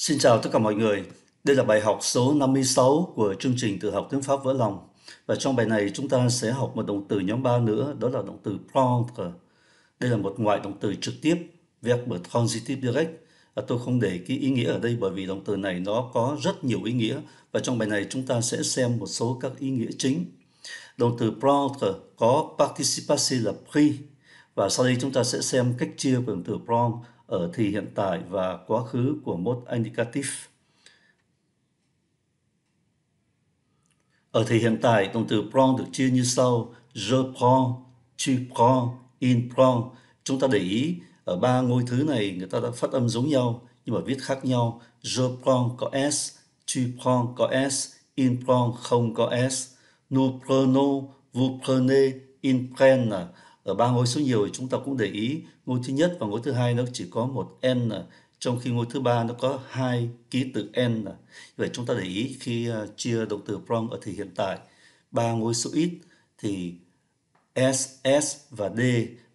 Xin chào tất cả mọi người. Đây là bài học số 56 của chương trình tự học tiếng Pháp vỡ lòng. Và trong bài này chúng ta sẽ học một động từ nhóm 3 nữa, đó là động từ prendre. Đây là một ngoại động từ trực tiếp, verb transitive direct. À, tôi không để cái ý nghĩa ở đây bởi vì động từ này nó có rất nhiều ý nghĩa và trong bài này chúng ta sẽ xem một số các ý nghĩa chính. Động từ prendre có participe là pris và sau đây chúng ta sẽ xem cách chia của động từ prendre ở thì hiện tại và quá khứ của một indicative. Ở thì hiện tại, động từ prend được chia như sau: je prends, tu prends, in prend. Chúng ta để ý ở ba ngôi thứ này người ta đã phát âm giống nhau nhưng mà viết khác nhau. Je prends có s, tu prends có s, in prend không có s. Nous prenons, vous prenez, il prenne ở ba ngôi số nhiều thì chúng ta cũng để ý ngôi thứ nhất và ngôi thứ hai nó chỉ có một n trong khi ngôi thứ ba nó có hai ký tự n vậy chúng ta để ý khi à, chia động từ prong ở thì hiện tại ba ngôi số ít thì s s và d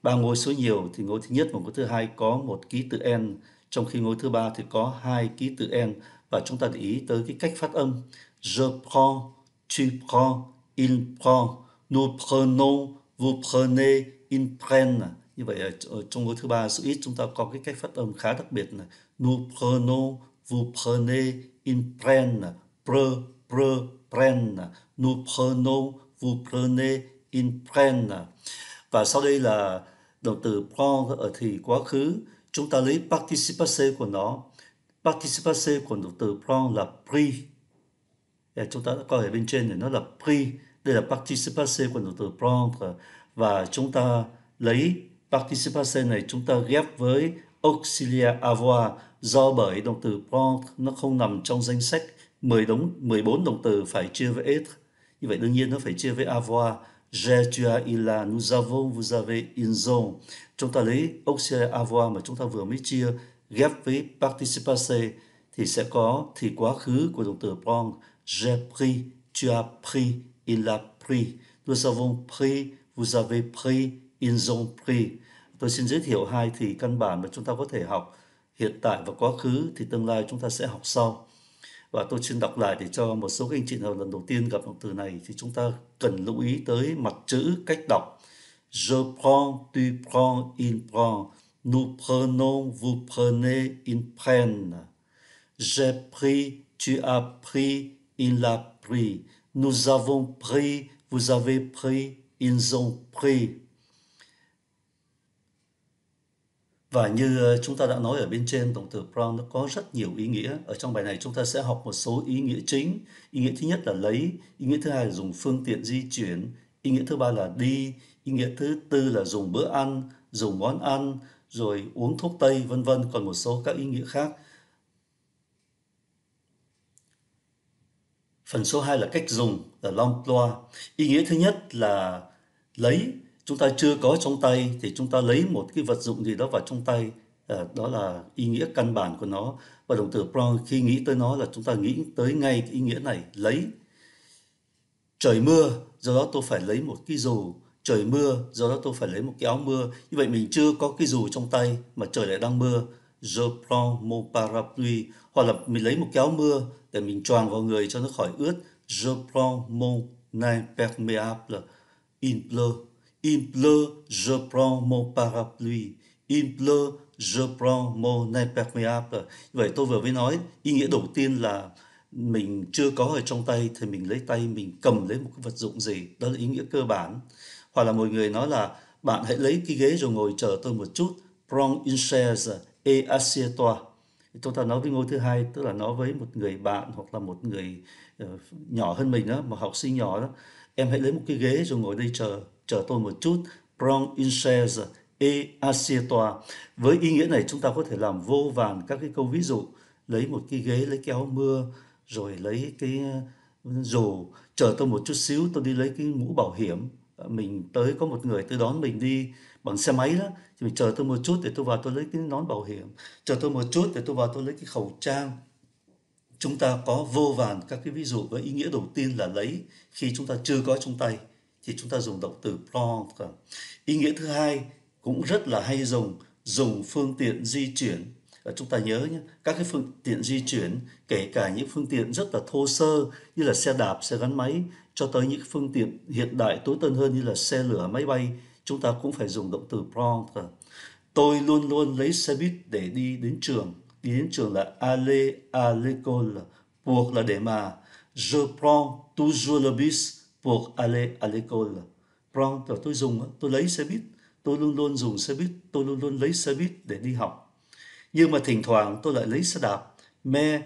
ba ngôi số nhiều thì ngôi thứ nhất và ngôi thứ hai có một ký tự n trong khi ngôi thứ ba thì có hai ký tự n và chúng ta để ý tới cái cách phát âm je prends tu prends il prend nous prenons vous prenez Intren này. như vậy ở, trong ngôi thứ ba suite chúng ta có cái cách phát âm khá đặc biệt là nous prenons vous prenez Intren à. pre pre pren à. nous prenons vous prenez Intren à. và sau đây là động từ prendre ở thì quá khứ chúng ta lấy participe của nó participe của động từ prendre là pris chúng ta đã coi ở bên trên này nó là pris đây là participe của động từ prendre và chúng ta lấy participation này chúng ta ghép với auxilia avoir do bởi động từ prendre nó không nằm trong danh sách 10 đống 14 động từ phải chia với être. Như vậy đương nhiên nó phải chia với avoir. Je, tu as, il a, nous avons, vous avez, ils ont. Chúng ta lấy auxiliaire avoir mà chúng ta vừa mới chia ghép với participe thì sẽ có thì quá khứ của động từ prendre. J'ai pris, tu as pris, il a pris, nous avons pris, vous avez pris, ils ont pris. Tôi xin giới thiệu hai thì căn bản mà chúng ta có thể học hiện tại và quá khứ thì tương lai chúng ta sẽ học sau. Và tôi xin đọc lại để cho một số anh chị nào lần đầu tiên gặp động từ này thì chúng ta cần lưu ý tới mặt chữ cách đọc. Je prends, tu prends, il prend. Nous prenons, vous prenez, ils prennent. J'ai pris, tu as pris, il a pris. Nous avons pris, vous avez pris, Ils ont pris. Và như ờ, chúng ta đã nói ở bên trên, động từ prendre có rất nhiều ý nghĩa. Ở trong bài này chúng ta sẽ học một số ý nghĩa chính. Ý nghĩa thứ nhất là lấy, ý nghĩa thứ hai là dùng phương tiện di chuyển, ý nghĩa thứ ba là đi, ý nghĩa thứ tư là dùng bữa ăn, dùng món ăn, rồi uống thuốc tây vân vân còn một số các ý nghĩa khác Phần số 2 là cách dùng là l'emploi. Ý nghĩa thứ nhất là lấy chúng ta chưa có trong tay thì chúng ta lấy một cái vật dụng gì đó vào trong tay à, đó là ý nghĩa căn bản của nó và động từ prong khi nghĩ tới nó là chúng ta nghĩ tới ngay cái ý nghĩa này lấy trời mưa do đó tôi phải lấy một cái dù trời mưa do đó tôi phải lấy một cái áo mưa như vậy mình chưa có cái dù trong tay mà trời lại đang mưa je prends mon parapluie hoặc là mình lấy một cái áo mưa để mình choàng vào người cho nó khỏi ướt je prends mon imperméable il pleut il pleut je prends mon parapluie il pleut je prends mon imperméable vậy tôi vừa mới nói ý nghĩa đầu tiên là mình chưa có ở trong tay thì mình lấy tay mình cầm lấy một cái vật dụng gì đó là ý nghĩa cơ bản hoặc là một người nói là bạn hãy lấy cái ghế rồi ngồi chờ tôi một chút prong in chairs e asia chúng ta nói với ngôi thứ hai tức là nói với một người bạn hoặc là một người ờ, nhỏ hơn mình đó một học sinh nhỏ đó em hãy lấy một cái ghế rồi ngồi đây chờ chờ tôi một chút prong in shares e asia với ý nghĩa này chúng ta có thể làm vô vàn các cái câu ví dụ lấy một cái ghế lấy kéo mưa rồi lấy cái ờ, dù chờ tôi một chút xíu tôi đi lấy cái mũ bảo hiểm mình tới có một người tới đón mình đi bằng xe máy đó thì mình chờ tôi một chút để tôi vào tôi lấy cái nón bảo hiểm chờ tôi một chút để tôi vào tôi lấy cái khẩu trang chúng ta có vô vàn các cái ví dụ với ý nghĩa đầu tiên là lấy khi chúng ta chưa có trong tay thì chúng ta dùng động từ plon ý nghĩa thứ hai cũng rất là hay dùng dùng phương tiện di chuyển chúng ta nhớ nhé các cái phương tiện di chuyển kể cả những phương tiện rất là thô sơ như là xe đạp xe gắn máy cho tới những phương tiện hiện đại tối tân hơn như là xe lửa máy bay chúng ta cũng phải dùng động từ prendre tôi luôn luôn lấy xe buýt để đi đến trường đi đến trường là aller à l'école buộc là để mà je prends toujours le bus pour aller à l'école prendre là tôi dùng tôi lấy xe buýt tôi luôn luôn dùng xe buýt tôi luôn luôn lấy xe buýt để đi học nhưng mà thỉnh thoảng tôi lại lấy xe đạp mais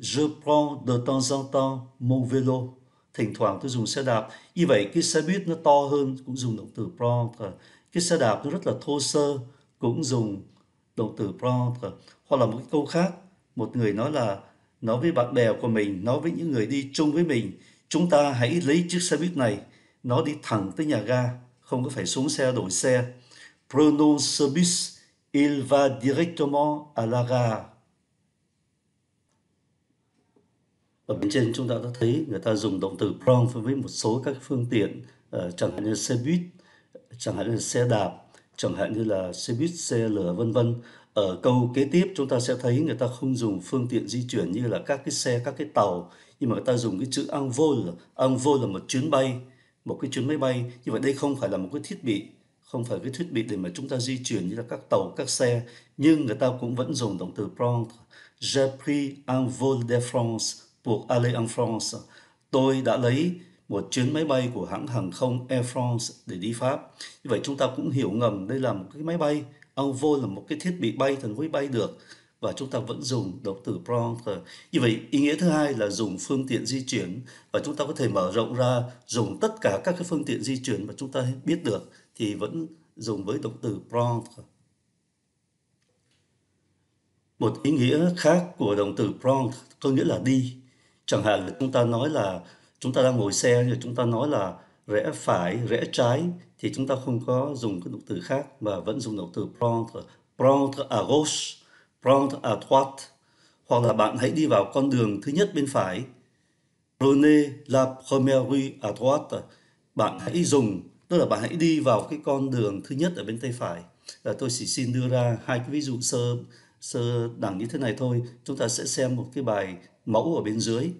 je prends de temps en temps mon vélo thỉnh thoảng tôi dùng xe đạp như vậy cái xe buýt nó to hơn cũng dùng động từ prendre cái xe đạp nó rất là thô sơ cũng dùng động từ prendre hoặc là một cái câu khác một người nói là nói với bạn bè của mình nói với những người đi chung với mình chúng ta hãy lấy chiếc xe buýt này nó đi thẳng tới nhà ga không có phải xuống xe đổi xe prenons ce bus il va directement à la gare ở bên trên chúng ta đã thấy người ta dùng động từ prong với một số các phương tiện ờ, chẳng hạn như xe buýt chẳng hạn như xe đạp chẳng hạn như là xe buýt xe lửa vân vân ở câu kế tiếp chúng ta sẽ thấy người ta không dùng phương tiện di chuyển như là các cái xe các cái tàu nhưng mà người ta dùng cái chữ ang vol ang vol là một chuyến bay một cái chuyến máy bay như vậy đây không phải là một cái thiết bị không phải cái thiết bị để mà chúng ta di chuyển như là các tàu các xe nhưng người ta cũng vẫn dùng động từ prong je pris un vol de France buộc Aller en France, tôi đã lấy một chuyến máy bay của hãng hàng không Air France để đi Pháp. Như vậy chúng ta cũng hiểu ngầm đây là một cái máy bay, ông vô là một cái thiết bị bay thần mới bay được và chúng ta vẫn dùng động từ prendre Như vậy ý nghĩa thứ hai là dùng phương tiện di chuyển và chúng ta có thể mở rộng ra dùng tất cả các cái phương tiện di chuyển mà chúng ta biết được thì vẫn dùng với động từ prendre Một ý nghĩa khác của động từ prendre có nghĩa là đi chẳng hạn chúng ta nói là chúng ta đang ngồi xe thì chúng ta nói là rẽ phải rẽ trái thì chúng ta không có dùng cái động từ khác mà vẫn dùng động từ prendre prendre à gauche prendre à droite hoặc là bạn hãy đi vào con đường thứ nhất bên phải prenez la première rue à droite bạn hãy dùng tức là bạn hãy đi vào cái con đường thứ nhất ở bên tay phải là tôi chỉ xin đưa ra hai cái ví dụ sơ sơ đẳng như thế này thôi chúng ta sẽ xem một cái bài mẫu ở bên dưới.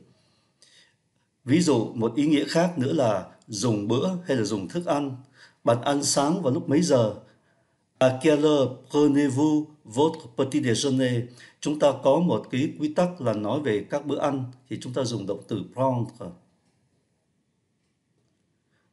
Ví dụ một ý nghĩa khác nữa là dùng bữa hay là dùng thức ăn. Bạn ăn sáng vào lúc mấy giờ? À quelle heure prenez-vous votre petit déjeuner? Chúng ta có một cái quy tắc là nói về các bữa ăn thì chúng ta dùng động từ prendre.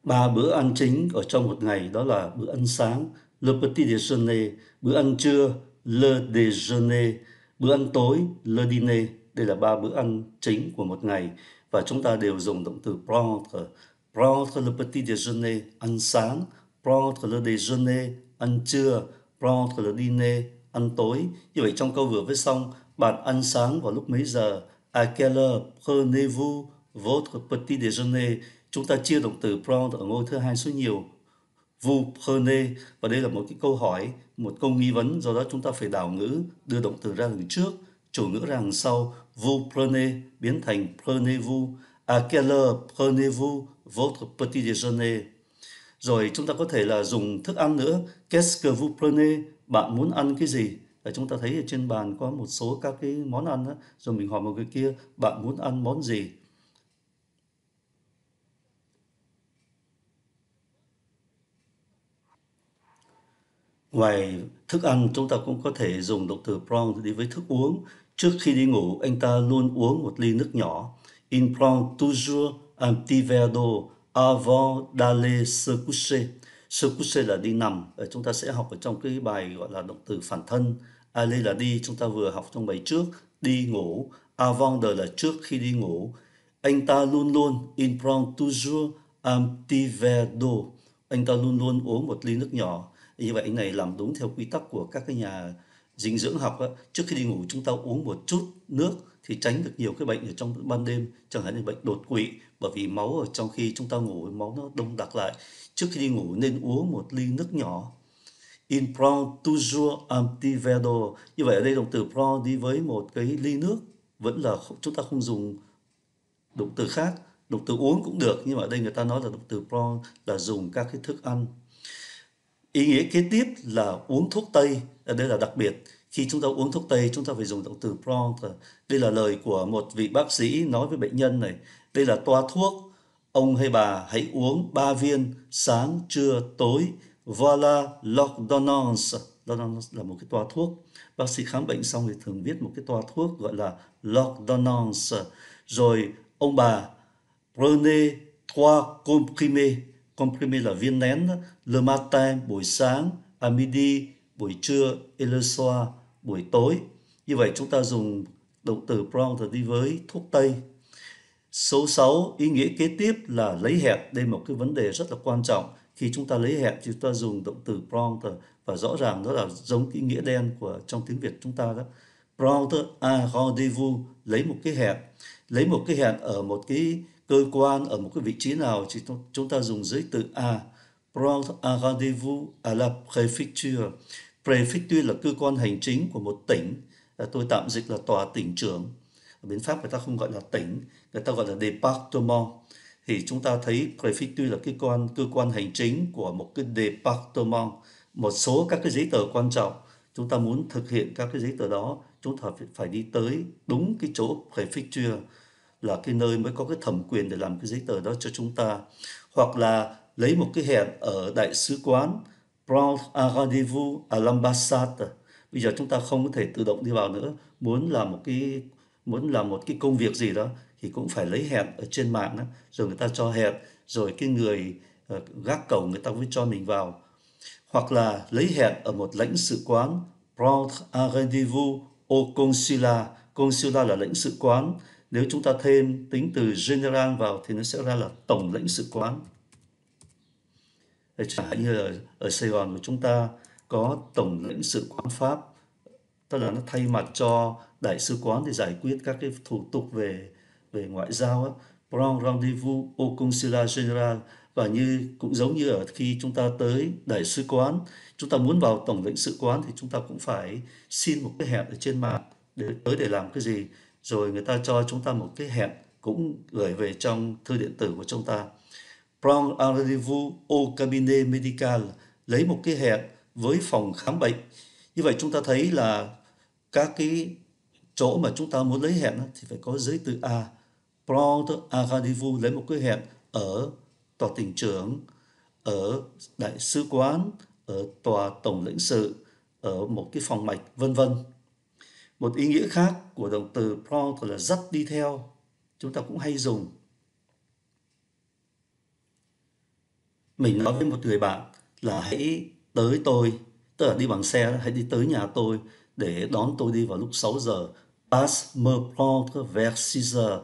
Ba bữa ăn chính ở trong một ngày đó là bữa ăn sáng, le petit déjeuner, bữa ăn trưa, le déjeuner, bữa ăn tối, le dîner. Đây là ba bữa ăn chính của một ngày và chúng ta đều dùng động từ prendre. Prendre le petit déjeuner, ăn sáng. Prendre le déjeuner, ăn trưa. Prendre le dîner, ăn tối. Như vậy trong câu vừa viết xong, bạn ăn sáng vào lúc mấy giờ? À quelle heure prenez-vous votre petit déjeuner? Chúng ta chia động từ prendre ở ngôi thứ hai số nhiều vous prenez và đây là một cái câu hỏi một câu nghi vấn do đó chúng ta phải đảo ngữ đưa động từ ra từ trước chủ ngữ rằng sau vous prenez biến thành prenez-vous, à quelle heure prenez-vous votre petit déjeuner. Rồi chúng ta có thể là dùng thức ăn nữa, qu'est-ce que vous prenez, bạn muốn ăn cái gì. ở chúng ta thấy ở trên bàn có một số các cái món ăn đó. rồi mình hỏi một người kia bạn muốn ăn món gì. Ngoài thức ăn chúng ta cũng có thể dùng động từ prong đi với thức uống Trước khi đi ngủ, anh ta luôn uống một ly nước nhỏ. Il prend toujours un petit verre d'eau avant d'aller se coucher. Se coucher là đi nằm. Ờ, chúng ta sẽ học ở trong cái bài gọi là động từ phản thân. Aller là đi, chúng ta vừa học trong bài trước. Đi ngủ. Avant de là trước khi đi ngủ. Anh ta luôn luôn, il prend toujours un petit verre d'eau. Anh ta luôn luôn uống một ly nước nhỏ. Như vậy anh này làm đúng theo quy tắc của các cái nhà dinh dưỡng học á, trước khi đi ngủ chúng ta uống một chút nước thì tránh được nhiều cái bệnh ở trong ban đêm chẳng hạn như bệnh đột quỵ bởi vì máu ở trong khi chúng ta ngủ máu nó đông đặc lại trước khi đi ngủ nên uống một ly nước nhỏ in prend toujours un như vậy ở đây động từ pro đi với một cái ly nước vẫn là chúng ta không dùng động từ khác động từ uống cũng được nhưng mà ở đây người ta nói là động từ pro là dùng các cái thức ăn ý nghĩa kế tiếp là uống thuốc tây đây là đặc biệt khi chúng ta uống thuốc tây chúng ta phải dùng động từ prompt đây là lời của một vị bác sĩ nói với bệnh nhân này đây là toa thuốc ông hay bà hãy uống 3 viên sáng trưa tối voilà l'ordonnance l'ordonnance là một cái toa thuốc bác sĩ khám bệnh xong thì thường viết một cái toa thuốc gọi là l'ordonnance rồi ông bà prenez trois comprimés comprimé là viên nén đó, le matin buổi sáng, à midi buổi trưa, et le soir buổi tối. Như vậy chúng ta dùng động từ prong đi với thuốc tây. Số 6, ý nghĩa kế tiếp là lấy hẹn. Đây một cái vấn đề rất là quan trọng. Khi chúng ta lấy hẹn, chúng ta dùng động từ prompt và rõ ràng đó là giống cái nghĩa đen của trong tiếng Việt chúng ta đó. Prompt, à, rendezvous, lấy một cái hẹn. Lấy một cái hẹn ở một cái cơ quan ở một cái vị trí nào thì chúng ta dùng giới từ a prendre un à rendez-vous à la préfecture prefecture là cơ quan hành chính của một tỉnh à, tôi tạm dịch là tòa tỉnh trưởng ở bên pháp người ta không gọi là tỉnh người ta gọi là département thì chúng ta thấy prefecture là cái quan cơ quan hành chính của một cái département một số các cái giấy tờ quan trọng chúng ta muốn thực hiện các cái giấy tờ đó chúng ta phải đi tới đúng cái chỗ prefecture là cái nơi mới có cái thẩm quyền để làm cái giấy tờ đó cho chúng ta hoặc là lấy một cái hẹn ở đại sứ quán prendre un rendez-vous à l'ambassade bây giờ chúng ta không có thể tự động đi vào nữa muốn làm một cái muốn làm một cái công việc gì đó thì cũng phải lấy hẹn ở trên mạng đó. rồi người ta cho hẹn rồi cái người ờ, gác cầu người ta mới cho mình vào hoặc là lấy hẹn ở một lãnh sự quán prendre un rendez-vous au consulat consulat là lãnh sự quán nếu chúng ta thêm tính từ general vào thì nó sẽ ra là tổng lãnh sự quán. chẳng hạn như ở ở Sài Gòn của chúng ta có tổng lãnh sự quán Pháp, tức là nó thay mặt cho đại sứ quán để giải quyết các cái thủ tục về về ngoại giao á, Grand Rendezvous au Consulat General và như cũng giống như ở khi chúng ta tới đại sứ quán, chúng ta muốn vào tổng lãnh sự quán thì chúng ta cũng phải xin một cái hẹn ở trên mạng để tới để làm cái gì rồi người ta cho chúng ta một cái hẹn cũng gửi về trong thư điện tử của chúng ta. Prong un rendez-vous au cabinet médical, lấy một cái hẹn với phòng khám bệnh. Như vậy chúng ta thấy là các cái chỗ mà chúng ta muốn lấy hẹn thì phải có giấy từ A. Prong un lấy một cái hẹn ở tòa tỉnh trưởng, ở đại sứ quán, ở tòa tổng lãnh sự, ở một cái phòng mạch vân vân. Một ý nghĩa khác của động từ prompt là dắt đi theo, chúng ta cũng hay dùng. Mình nói với một người bạn là hãy tới tôi, tức là đi bằng xe, hãy đi tới nhà tôi để đón tôi đi vào lúc 6 giờ. Pass me prompt vers 6 giờ.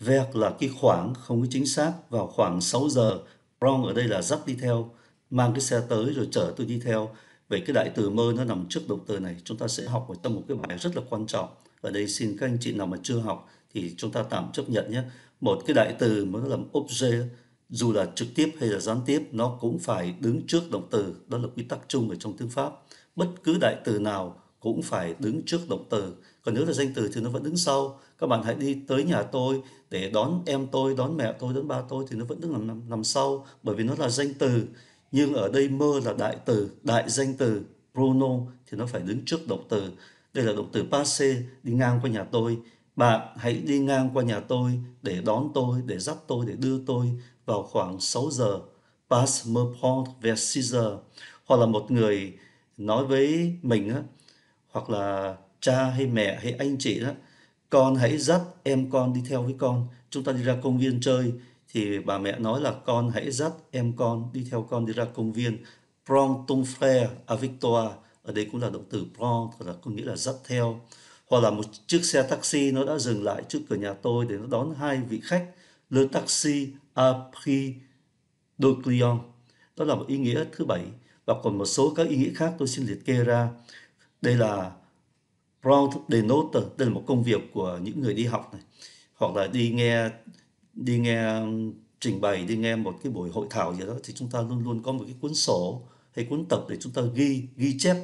Vers là cái khoảng không có chính xác vào khoảng 6 giờ. prompt ở đây là dắt đi theo, mang cái xe tới rồi chở tôi đi theo. Về cái đại từ mơ nó nằm trước động từ này, chúng ta sẽ học ở trong một cái bài rất là quan trọng. Ở đây xin các anh chị nào mà chưa học thì chúng ta tạm chấp nhận nhé. Một cái đại từ mà nó làm object dù là trực tiếp hay là gián tiếp, nó cũng phải đứng trước động từ. Đó là quy tắc chung ở trong tiếng Pháp. Bất cứ đại từ nào cũng phải đứng trước động từ. Còn nếu là danh từ thì nó vẫn đứng sau. Các bạn hãy đi tới nhà tôi để đón em tôi, đón mẹ tôi, đón ba tôi thì nó vẫn đứng nằm, nằm sau bởi vì nó là danh từ nhưng ở đây mơ là đại từ đại danh từ pronoun thì nó phải đứng trước động từ đây là động từ passe đi ngang qua nhà tôi bạn hãy đi ngang qua nhà tôi để đón tôi để dắt tôi để đưa tôi vào khoảng 6 giờ pass me port vers 6 giờ hoặc là một người nói với mình á hoặc là cha hay mẹ hay anh chị đó con hãy dắt em con đi theo với con chúng ta đi ra công viên chơi thì bà mẹ nói là con hãy dắt em con đi theo con đi ra công viên prong ton frère à victoire ở đây cũng là động từ prong là có nghĩa là dắt theo hoặc là một chiếc xe taxi nó đã dừng lại trước cửa nhà tôi để nó đón hai vị khách le taxi a pris deux clients đó là một ý nghĩa thứ bảy và còn một số các ý nghĩa khác tôi xin liệt kê ra đây là prong de note đây là một công việc của những người đi học này hoặc là đi nghe đi nghe trình bày đi nghe một cái buổi hội thảo gì đó thì chúng ta luôn luôn có một cái cuốn sổ hay cuốn tập để chúng ta ghi ghi chép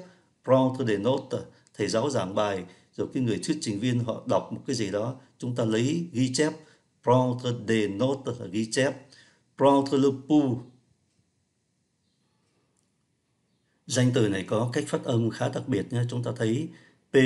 prompt để note thầy giáo giảng bài rồi cái người thuyết trình viên họ đọc một cái gì đó chúng ta lấy ghi chép prompt để note là ghi chép prompt le pou danh từ này có cách phát âm khá đặc biệt nha chúng ta thấy p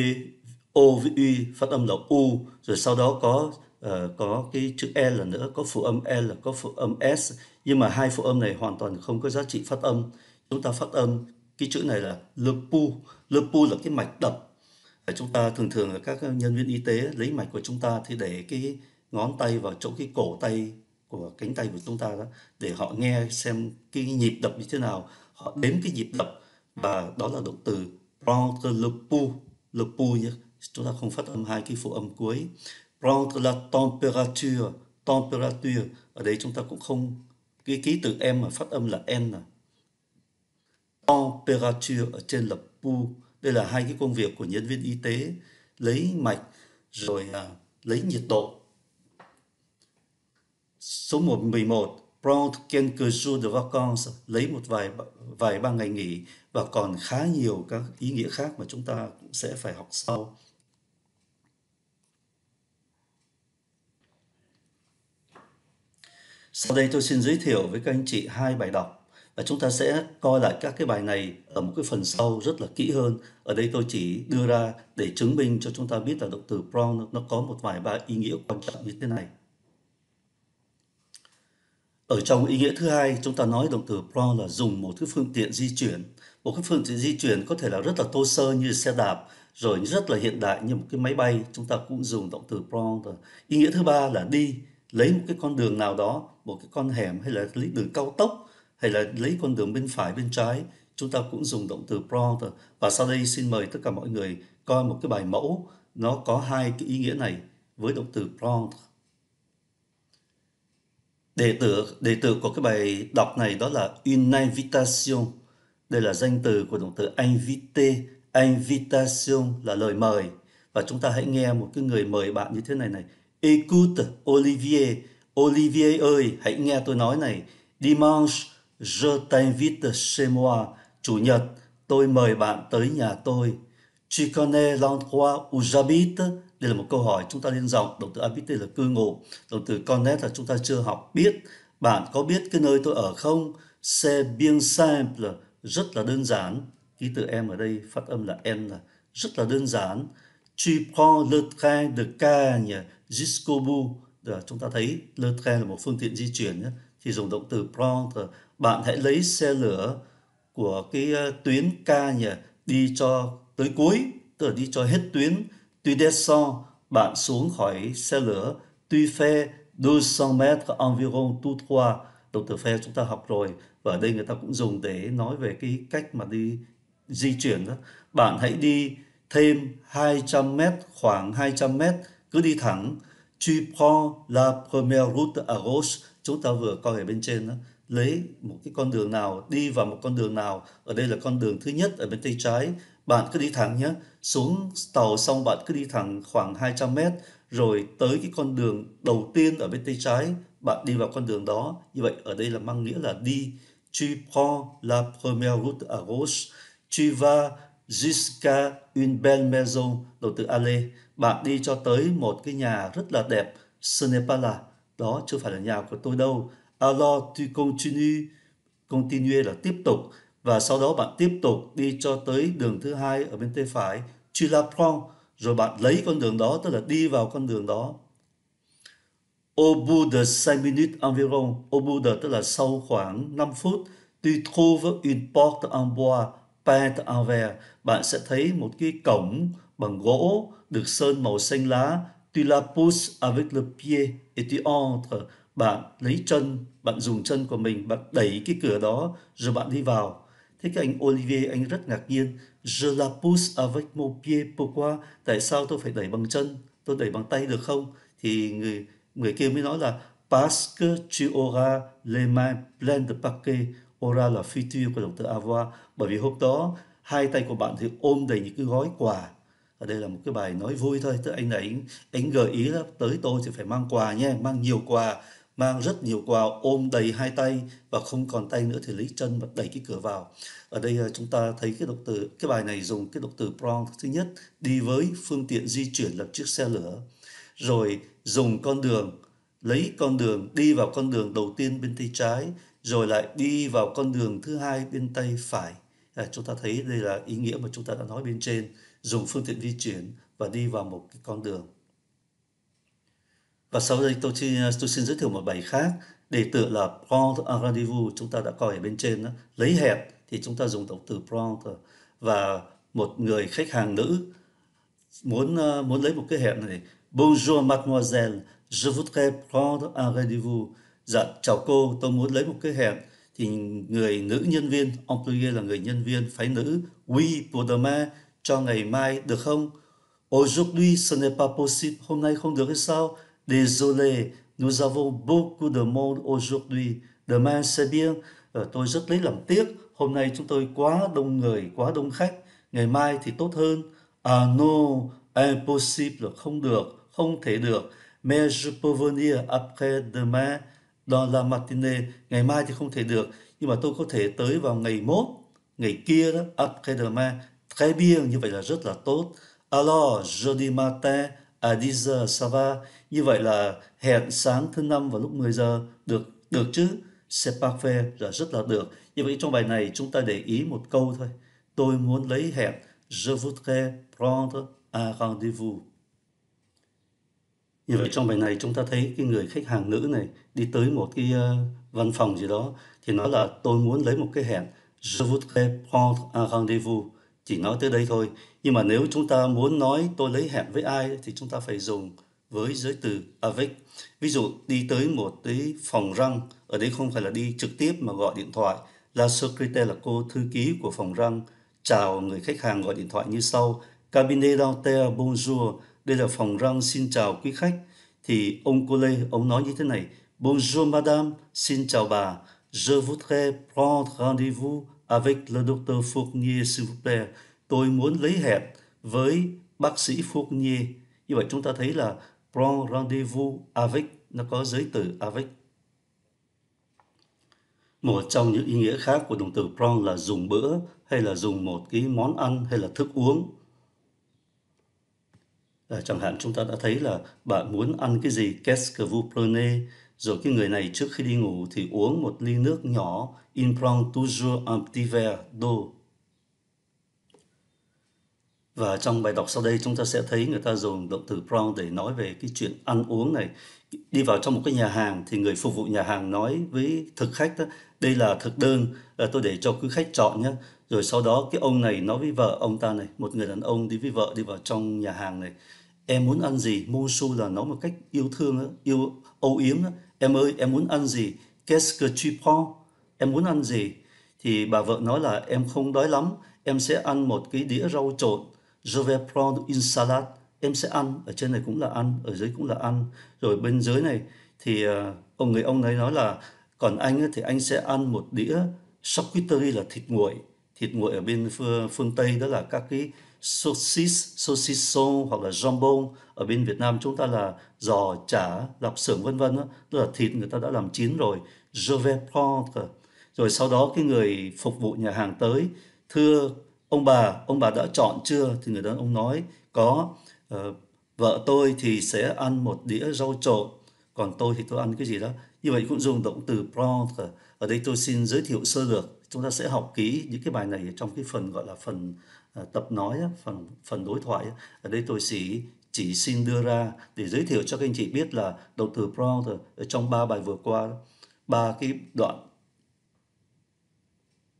o v u phát âm là u rồi sau đó có Ờ, có cái chữ e L nữa, có phụ âm e L, có phụ âm S. Nhưng mà hai phụ âm này hoàn toàn không có giá trị phát âm. Chúng ta phát âm cái chữ này là le pu. Le pu là cái mạch đập. Ờ, chúng ta thường thường là các nhân viên y tế lấy mạch của chúng ta thì để cái ngón tay vào chỗ cái cổ tay của cánh tay của chúng ta đó để họ nghe xem cái nhịp đập như thế nào họ đếm cái nhịp đập và đó là động từ prendre le pouls le pouls nhé chúng ta không phát âm hai cái phụ âm cuối rendre la température temperature ở đây chúng ta cũng không cái ký từ em mà phát âm là n temperature ở trên là pu đây là hai cái công việc của nhân viên y tế lấy mạch rồi à, lấy nhiệt độ số 111 prendre quelques jours de vacances lấy một vài vài ba ngày nghỉ và còn khá nhiều các ý nghĩa khác mà chúng ta cũng sẽ phải học sau Sau đây tôi xin giới thiệu với các anh chị hai bài đọc và chúng ta sẽ coi lại các cái bài này ở một cái phần sau rất là kỹ hơn. Ở đây tôi chỉ đưa ra để chứng minh cho chúng ta biết là động từ prong nó có một vài ba ý nghĩa quan trọng như thế này. Ở trong ý nghĩa thứ hai, chúng ta nói động từ prong là dùng một cái phương tiện di chuyển. Một cái phương tiện di chuyển có thể là rất là thô sơ như xe đạp, rồi rất là hiện đại như một cái máy bay, chúng ta cũng dùng động từ prong. Ý nghĩa thứ ba là đi, lấy một cái con đường nào đó một cái con hẻm hay là lấy đường cao tốc hay là lấy con đường bên phải bên trái chúng ta cũng dùng động từ prompt và sau đây xin mời tất cả mọi người coi một cái bài mẫu nó có hai cái ý nghĩa này với động từ prompt đề tựa đề tựa của cái bài đọc này đó là une invitation đây là danh từ của động từ invite invitation là lời mời và chúng ta hãy nghe một cái người mời bạn như thế này này écoute Olivier Olivier ơi, hãy nghe tôi nói này. Dimanche, je t'invite chez moi. Chủ nhật, tôi mời bạn tới nhà tôi. Tu connais l'endroit où j'habite? Đây là một câu hỏi chúng ta liên giọng. Động từ habiter là cư ngụ. Động từ connaître là chúng ta chưa học biết. Bạn có biết cái nơi tôi ở không? C'est bien simple. Rất là đơn giản. Ký tự em ở đây phát âm là n là rất là đơn giản. Tu prends le train de Cagnes jusqu'au bout chúng ta thấy le train là một phương tiện di chuyển nhé, thì dùng động từ prendre bạn hãy lấy xe lửa của cái ờ, tuyến k nhỉ đi cho tới cuối tức là đi cho hết tuyến tuy descend bạn xuống khỏi xe lửa tuy phê 200 mètres environ tout trois động từ phe chúng ta học rồi và ở đây người ta cũng dùng để nói về cái cách mà đi di chuyển đó. Bạn hãy đi thêm 200 mét, khoảng 200 mét, cứ đi thẳng tu prends la première route à gauche chúng ta vừa coi ở bên trên đó lấy một cái con đường nào đi vào một con đường nào ở đây là con đường thứ nhất ở bên tay trái bạn cứ đi thẳng nhé xuống tàu xong bạn cứ đi thẳng khoảng 200 mét rồi tới cái con đường đầu tiên ở bên tay trái bạn đi vào con đường đó như vậy ở đây là mang nghĩa là đi tu prends la première route à gauche tu vas jusqu'à une belle đầu động từ aller. Bạn đi cho tới một cái nhà rất là đẹp. Ce Đó chưa phải là nhà của tôi đâu. Alors tu continues. Continue là tiếp tục. Và sau đó bạn tiếp tục đi cho tới đường thứ hai ở bên tay phải. Tu Rồi bạn lấy con đường đó, tức là đi vào con đường đó. Au bout de 5 minutes environ, au bout de tức là sau khoảng 5 phút, tu trouves une porte en bois Pent Aver, bạn sẽ thấy một cái cổng bằng gỗ được sơn màu xanh lá. Tu la pousses avec le pied et tu entres. Bạn lấy chân, bạn dùng chân của mình, bạn đẩy cái cửa đó rồi bạn đi vào. Thế cái anh Olivier, anh rất ngạc nhiên. Je la pousse avec mon pied, pourquoi? Tại sao tôi phải đẩy bằng chân? Tôi đẩy bằng tay được không? Thì người người kia mới nói là parce que tu auras les mains pleines de paquets Ora là phi tiêu của động từ avoir bởi vì hôm đó hai tay của bạn thì ôm đầy những cái gói quà ở đây là một cái bài nói vui thôi tức anh này anh, anh gợi ý là tới tôi thì phải mang quà nhé, mang nhiều quà mang rất nhiều quà ôm đầy hai tay và không còn tay nữa thì lấy chân và đẩy cái cửa vào ở đây à, chúng ta thấy cái động từ cái bài này dùng cái động từ prong thứ nhất đi với phương tiện di chuyển là chiếc xe lửa rồi dùng con đường lấy con đường đi vào con đường đầu tiên bên tay trái rồi lại đi vào con đường thứ hai bên tay phải à, chúng ta thấy đây là ý nghĩa mà chúng ta đã nói bên trên dùng phương tiện di chuyển và đi vào một cái con đường và sau đây tôi, xin tôi xin giới thiệu một bài khác để tự là prendre un à, rendezvous chúng ta đã coi ở bên trên đó. lấy hẹn thì chúng ta dùng động từ prendre và một người khách hàng nữ muốn à, muốn lấy một cái hẹn này bonjour mademoiselle je voudrais prendre un rendez-vous Dạ, chào cô, tôi muốn lấy một cái hẹn thì người nữ nhân viên, employee là người nhân viên phái nữ, We pour cho ngày mai được không? Aujourd'hui ce n'est pas possible, hôm nay không được hay sao? Désolé, nous avons beaucoup de monde aujourd'hui. Demain c'est bien. Ờ, tôi rất lấy làm tiếc, hôm nay chúng tôi quá đông người, quá đông khách. Ngày mai thì tốt hơn. Ah à, non, impossible, không được, không thể được. Mais je peux venir après demain. Don La Martine ngày mai thì không thể được nhưng mà tôi có thể tới vào ngày mốt ngày kia đó après demain très bien như vậy là rất là tốt alors jeudi matin à 10 giờ ça va như vậy là hẹn sáng thứ năm vào lúc 10 giờ được được chứ c'est parfait là rất là được như vậy trong bài này chúng ta để ý một câu thôi tôi muốn lấy hẹn je voudrais prendre un rendez-vous như vậy trong bài này chúng ta thấy cái người khách hàng nữ này đi tới một cái uh, văn phòng gì đó thì nói là tôi muốn lấy một cái hẹn je voudrais prendre un rendez-vous chỉ nói tới đây thôi nhưng mà nếu chúng ta muốn nói tôi lấy hẹn với ai thì chúng ta phải dùng với giới từ avec ví dụ đi tới một cái phòng răng ở đây không phải là đi trực tiếp mà gọi điện thoại la secrétaire là cô thư ký của phòng răng chào người khách hàng gọi điện thoại như sau cabinet dentaire bonjour đây là phòng răng xin chào quý khách. Thì ông cô Lê, ông nói như thế này. Bonjour madame, xin chào bà. Je voudrais prendre rendez-vous avec le docteur Fournier, s'il vous plaît. Tôi muốn lấy hẹn với bác sĩ Fournier. Như vậy chúng ta thấy là prendre rendez-vous avec nó có giới từ avec. Một trong những ý nghĩa khác của động từ prendre là dùng bữa hay là dùng một cái món ăn hay là thức uống Ờ, chẳng hạn chúng ta đã thấy là bạn muốn ăn cái gì qu'est-ce que vous prenez rồi cái người này trước khi đi ngủ thì uống một ly nước nhỏ il prend toujours un petit verre d'eau và trong bài đọc sau đây chúng ta sẽ thấy người ta dùng động từ prong để nói về cái chuyện ăn uống này. Đi vào trong một cái nhà hàng thì người phục vụ nhà hàng nói với thực khách đó, đây là thực đơn ờ, tôi để cho quý khách chọn nhé. Rồi sau đó cái ông này nói với vợ ông ta này, một người đàn ông đi với vợ đi vào trong nhà hàng này em muốn ăn gì Monsu là nói một cách yêu thương đó, yêu âu yếm đó. em ơi em muốn ăn gì qu'est-ce que tu prends em muốn ăn gì thì bà vợ nói là em không đói lắm em sẽ ăn một cái đĩa rau trộn je vais prendre une salade em sẽ ăn ở trên này cũng là ăn ở dưới cũng là ăn rồi bên dưới này thì ờ, ông người ông ấy nói là còn anh thì anh sẽ ăn một đĩa charcuterie là thịt nguội thịt nguội ở bên phương, phương tây đó là các cái sosis, sosiso hoặc là jambon ở bên Việt Nam chúng ta là giò, chả, lạp xưởng vân vân tức là thịt người ta đã làm chín rồi je vais prendre rồi sau đó cái người phục vụ nhà hàng tới thưa ông bà ông bà đã chọn chưa thì người đàn ông nói có uh, vợ tôi thì sẽ ăn một đĩa rau trộn còn tôi thì tôi ăn cái gì đó như vậy cũng dùng động từ prendre ở đây tôi xin giới thiệu sơ lược chúng ta sẽ học kỹ những cái bài này trong cái phần gọi là phần À, tập nói phần phần đối thoại ở đây tôi chỉ chỉ xin đưa ra để giới thiệu cho các anh chị biết là đầu từ prompt trong ba bài vừa qua ba cái đoạn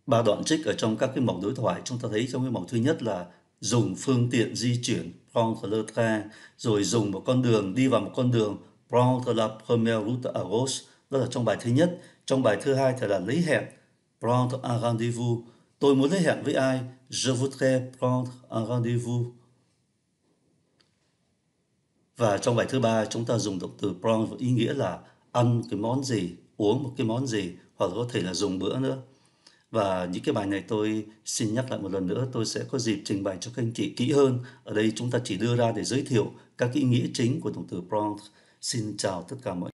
ba đoạn trích ở trong các cái mẫu đối thoại chúng ta thấy trong cái mẫu thứ nhất là dùng phương tiện di chuyển prompt le train rồi dùng một con đường đi vào một con đường prompt la première route à gauche đó là trong bài thứ nhất trong bài thứ hai thì là lấy hẹn prompt à rendezvous Tôi muốn nói hẹn với ai? Je voudrais prendre un rendez-vous. Và trong bài thứ ba chúng ta dùng động từ prendre với ý nghĩa là ăn cái món gì, uống một cái món gì hoặc có thể là dùng bữa nữa. Và những cái bài này tôi xin nhắc lại một lần nữa, tôi sẽ có dịp trình bày cho các anh chị kỹ hơn. Ở đây chúng ta chỉ đưa ra để giới thiệu các ý nghĩa chính của động từ prompt. Xin chào tất cả mọi người.